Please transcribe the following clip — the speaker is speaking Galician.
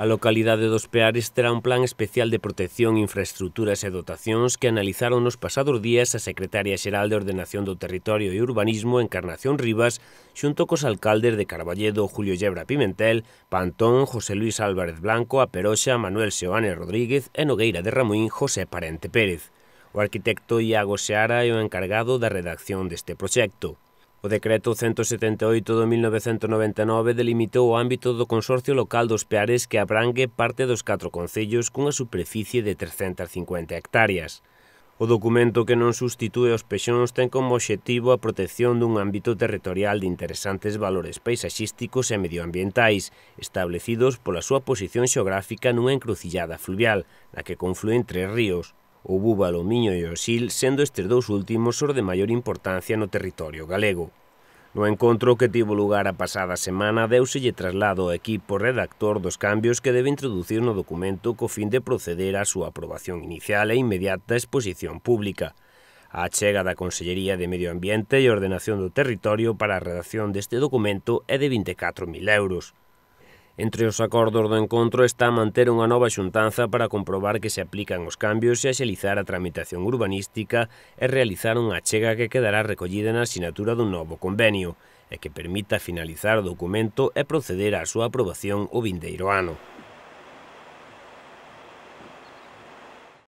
A localidade dos Peares terá un plan especial de protección, infraestructuras e dotacións que analizaron nos pasados días a secretaria xeral de Ordenación do Territorio e Urbanismo, Encarnación Rivas, xunto cos alcaldes de Carballedo, Julio Llebra Pimentel, Pantón, José Luis Álvarez Blanco, a Peroxa, Manuel Seoane Rodríguez e Nogueira de Ramuín, José Parente Pérez. O arquitecto Iago Seara é o encargado da redacción deste proxecto. O decreto 178 do 1999 delimitou o ámbito do Consorcio Local dos Peares que abrangue parte dos catro concellos cunha superficie de 350 hectáreas. O documento que non sustitúe os peixóns ten como obxectivo a protección dun ámbito territorial de interesantes valores paisaxísticos e medioambientais, establecidos pola súa posición xeográfica nunha encrucillada fluvial, na que confluen tres ríos, o Búbalo, Miño e o xil, sendo estes dous últimos os de maior importancia no territorio galego. No encontro que tivo lugar a pasada semana deuselle traslado ao equipo redactor dos cambios que debe introducir no documento co fin de proceder á súa aprobación inicial e inmediata exposición pública. A chega da Consellería de Medio Ambiente e Ordenación do Territorio para a redacción deste documento é de 24.000 euros. Entre os acordos do encontro está manter unha nova xuntanza para comprobar que se aplican os cambios e axelizar a tramitación urbanística e realizar unha chega que quedará recollida na asinatura dun novo convenio e que permita finalizar o documento e proceder á súa aprobación o vindeiro ano.